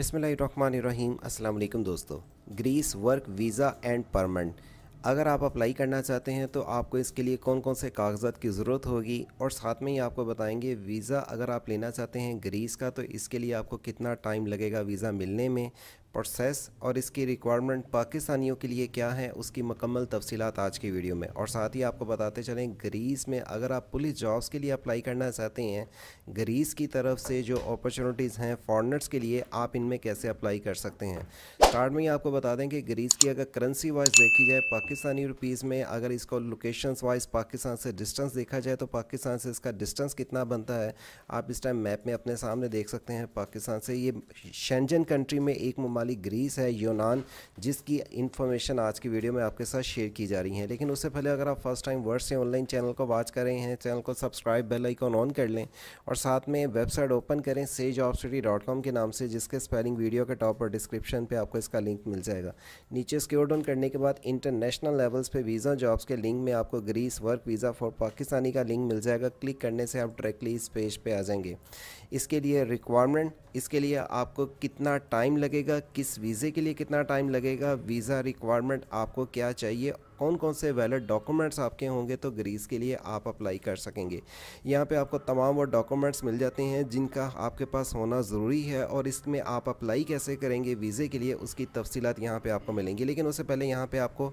बिसमीम अल्लाम दोस्तों Greece work visa and permanent अगर आप अप्लाई करना चाहते हैं तो आपको इसके लिए कौन कौन से कागजात की ज़रूरत होगी और साथ में ही आपको बताएंगे वीज़ा अगर आप लेना चाहते हैं ग्रीस का तो इसके लिए आपको कितना टाइम लगेगा वीज़ा मिलने में प्रोसेस और इसकी रिक्वायरमेंट पाकिस्तानियों के लिए क्या है उसकी मकम्मल तफसीत आज की वीडियो में और साथ ही आपको बताते चलें ग्रीस में अगर आप पुलिस जॉब्स के लिए अप्लाई करना चाहते हैं ग्रीस की तरफ से जो अपॉर्चुनिटीज़ हैं फॉरनर्स के लिए आप इनमें कैसे अप्लाई कर सकते हैं स्टार्ट में ही आपको बता दें कि ग्रीस की अगर करेंसी वाइज देखी जाए पाकिस्तानी रुपीज़ में अगर इसको लोकेशन वाइज पाकिस्तान से डिस्टेंस देखा जाए तो पाकिस्तान से इसका डिस्टेंस कितना बनता है आप इस टाइम मैप में अपने सामने देख सकते हैं पाकिस्तान से ये शेंजन कंट्री में एक मुमा वाली ग्रीस है यूनान जिसकी इन्फॉर्मेशन आज की वीडियो में आपके साथ शेयर की जा रही है लेकिन उससे पहले अगर आप फर्स्ट टाइम वर्ड से ऑनलाइन चैनल को वॉच कर रहे हैं चैनल को सब्सक्राइब बेल आइकॉन ऑन कर लें और साथ में वेबसाइट ओपन करें सेज जॉब सिटी डॉट कॉम के नाम से जिसके स्पेलिंग वीडियो के टॉप और डिस्क्रिप्शन पर आपको इसका लिंक मिल जाएगा नीचे स्क्योर डाउन करने के बाद इंटरनेशनल लेवल्स पर वीज़ा जॉब्स के लिंक में आपको Greece work visa for Pakistani का लिंक मिल जाएगा क्लिक करने से आप डायरेक्टली इस पेज पर आ जाएंगे इसके लिए रिक्वायरमेंट इसके लिए आपको कितना टाइम लगेगा किस वीज़े के लिए कितना टाइम लगेगा वीज़ा रिक्वायरमेंट आपको क्या चाहिए कौन कौन से वैलिड डॉक्यूमेंट्स आपके होंगे तो ग्रीस के लिए आप अप्लाई कर सकेंगे यहाँ पे आपको तमाम वो डॉक्यूमेंट्स मिल जाते हैं जिनका आपके पास होना ज़रूरी है और इसमें आप अप्लाई कैसे करेंगे वीज़े के लिए उसकी तफसीत यहाँ पर आपको मिलेंगी लेकिन उससे पहले यहाँ पर आपको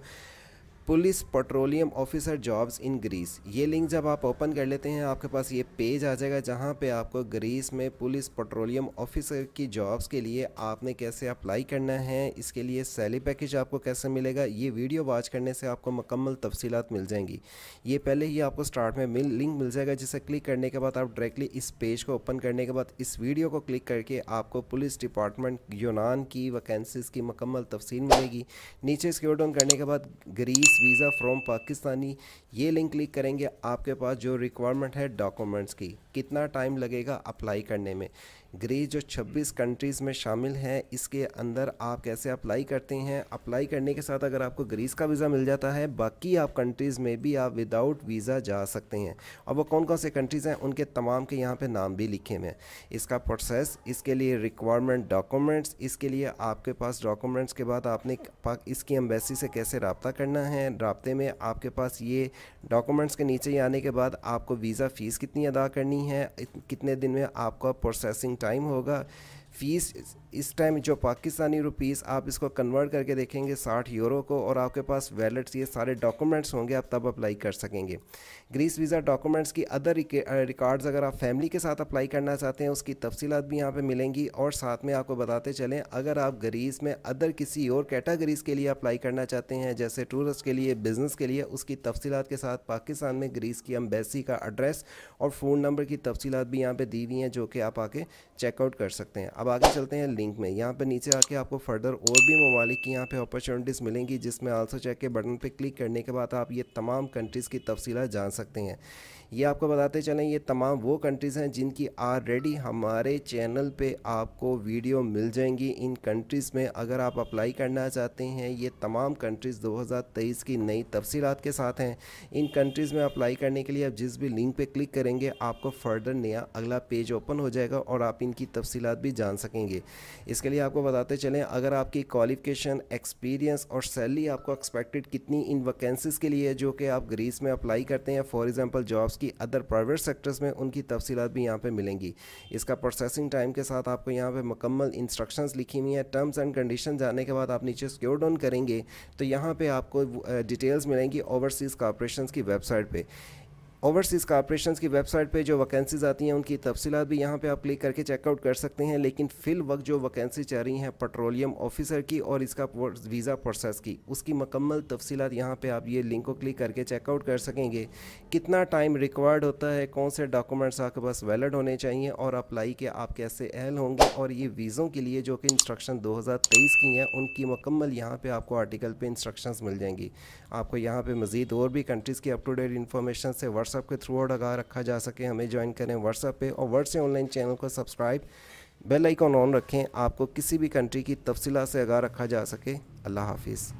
police petroleum officer jobs in Greece ये लिंक जब आप ओपन कर लेते हैं आपके पास ये पेज आ जाएगा जहाँ पे आपको ग्रीस में पुलिस पेट्रोलियम ऑफिसर की जॉब्स के लिए आपने कैसे अप्लाई करना है इसके लिए सैली पैकेज आपको कैसे मिलेगा ये वीडियो वॉच करने से आपको मकम्मल तफसीत मिल जाएंगी ये पहले ही आपको स्टार्ट में मिल लिंक मिल जाएगा जिसे क्लिक करने के बाद आप डायरेक्टली इस पेज को ओपन करने के बाद इस वीडियो को क्लिक करके आपको पुलिस डिपार्टमेंट यूनान की वैकेंसीज़ की मकम्मल तफसील मिलेगी नीचे स्क्रोल डाउन करने के बाद ग्रीस वीज़ा फ्रॉम पाकिस्तानी ये लिंक क्लिक करेंगे आपके पास जो रिक्वायरमेंट है डॉक्यूमेंट्स की कितना टाइम लगेगा अप्लाई करने में ग्रे जो 26 कंट्रीज़ में शामिल हैं इसके अंदर आप कैसे अप्लाई करते हैं अप्लाई करने के साथ अगर आपको ग्रीस का वीज़ा मिल जाता है बाकी आप कंट्रीज़ में भी आप विदाउट वीज़ा जा सकते हैं और वो कौन कौन से कंट्रीज़ हैं उनके तमाम के यहाँ पे नाम भी लिखे हुए हैं इसका प्रोसेस इसके लिए रिक्वायरमेंट डॉक्यूमेंट्स इसके लिए आपके पास डॉक्यूमेंट्स के बाद आपने इसकी एम्बेसी से कैसे रबता करना है रबते में आपके पास ये डॉक्यूमेंट्स के नीचे आने के बाद आपको वीज़ा फ़ीस कितनी अदा करनी है कितने दिन में आपका प्रोसेसिंग टाइम होगा फ़ीस इस टाइम जो पाकिस्तानी रुपीस आप इसको कन्वर्ट करके देखेंगे साठ यूरो को और आपके पास वैलेट्स ये सारे डॉक्यूमेंट्स होंगे आप तब अप्लाई कर सकेंगे ग्रीस वीज़ा डॉक्यूमेंट्स की अदर रिकॉर्ड्स अगर आप फैमिली के साथ अप्लाई करना चाहते हैं उसकी तफसीत भी यहाँ पर मिलेंगी और साथ में आपको बताते चलें अगर आप ग्रीस में अदर किसी और कैटागरीज़ के लिए अप्लाई करना चाहते हैं जैसे टूरिस्ट के लिए बिज़नेस के लिए उसकी तफसीत के साथ पाकिस्तान में ग्रीस की अम्बेसी का एड्रेस और फ़ोन नंबर की तफसीत भी यहाँ पर दी हुई हैं जो कि आप आके चेकआउट कर सकते हैं अब अब आगे चलते हैं लिंक में यहाँ पे नीचे आके आपको फर्दर और भी ममालिक की यहाँ पे अपॉर्चुनिटीज़ मिलेंगी जिसमें आलसो चेक के बटन पे क्लिक करने के बाद आप ये तमाम कंट्रीज़ की तफसीला जान सकते हैं ये आपको बताते चलें ये तमाम वो कंट्रीज़ हैं जिनकी ऑलरेडी हमारे चैनल पे आपको वीडियो मिल जाएंगी इन कंट्रीज़ में अगर आप अप्लाई करना चाहते हैं ये तमाम कंट्रीज़ 2023 की नई तफसीत के साथ हैं इन कंट्रीज़ में अप्लाई करने के लिए आप जिस भी लिंक पर क्लिक करेंगे आपको फर्दर नया अगला पेज ओपन हो जाएगा और आप इनकी तफसीत भी जान सकेंगे इसके लिए आपको बताते चलें अगर आपकी क्वालिफिकेशन एक्सपीरियंस और सैलरी आपको एक्सपेक्टेड कितनी इन वैकेंसीज़ के लिए जो कि आप ग्रीस में अप्लाई करते हैं फॉर एग्ज़ाम्पल जॉब्स की अदर प्राइवेट सेक्टर्स में उनकी तफसीत भी यहाँ पर मिलेंगी इसका प्रोसेसिंग टाइम के साथ आपको यहाँ पर मुकम्मल इंस्ट्रक्शंस लिखी हुई हैं टर्म्स एंड कंडीशन जाने के बाद आप नीचे स्क्योर डाउन करेंगे तो यहाँ पर आपको डिटेल्स मिलेंगी ओवरसीज़ कॉरपोरेशन की वेबसाइट पर ओवरसीज़ कॉपरेशन की वेबसाइट पे जो वैकेंसीज आती हैं उनकी तफसीत भी यहाँ पे आप क्लिक करके चेकआउट कर सकते हैं लेकिन फ़िल वक्त जो वैकेंसी चाह रही हैं पेट्रोलियम ऑफिसर की और इसका वीज़ा प्रोसेस की उसकी मकम्मल तफसीत यहाँ पर आप ये लिंक को क्लिक करके चेकआउट कर सकेंगे कितना टाइम रिक्वायर्ड होता है कौन से डॉक्यूमेंट्स आपके पास वैलड होने चाहिए और अप्लाई के आप कैसे अहल होंगे और ये वीज़ों के लिए जो कि इंस्ट्रक्शन दो की हैं उनकी मकम्मल यहाँ पर आपको आर्टिकल पर इंस्ट्रक्शन मिल जाएंगी आपको यहाँ पर मज़ीद और भी कंट्रीज़ की अप टू डेट इन्फॉर्मेशन से व्हाट्सअप व्हाट्सएप के थ्रू आउट लगा रखा जा सके हमें ज्वाइन करें व्हाट्सएप पे और वर्ड से ऑनलाइन चैनल को सब्सक्राइब बेल आइकॉन ऑन रखें आपको किसी भी कंट्री की तफसीला से आगा रखा जा सके अल्लाह हाफिज़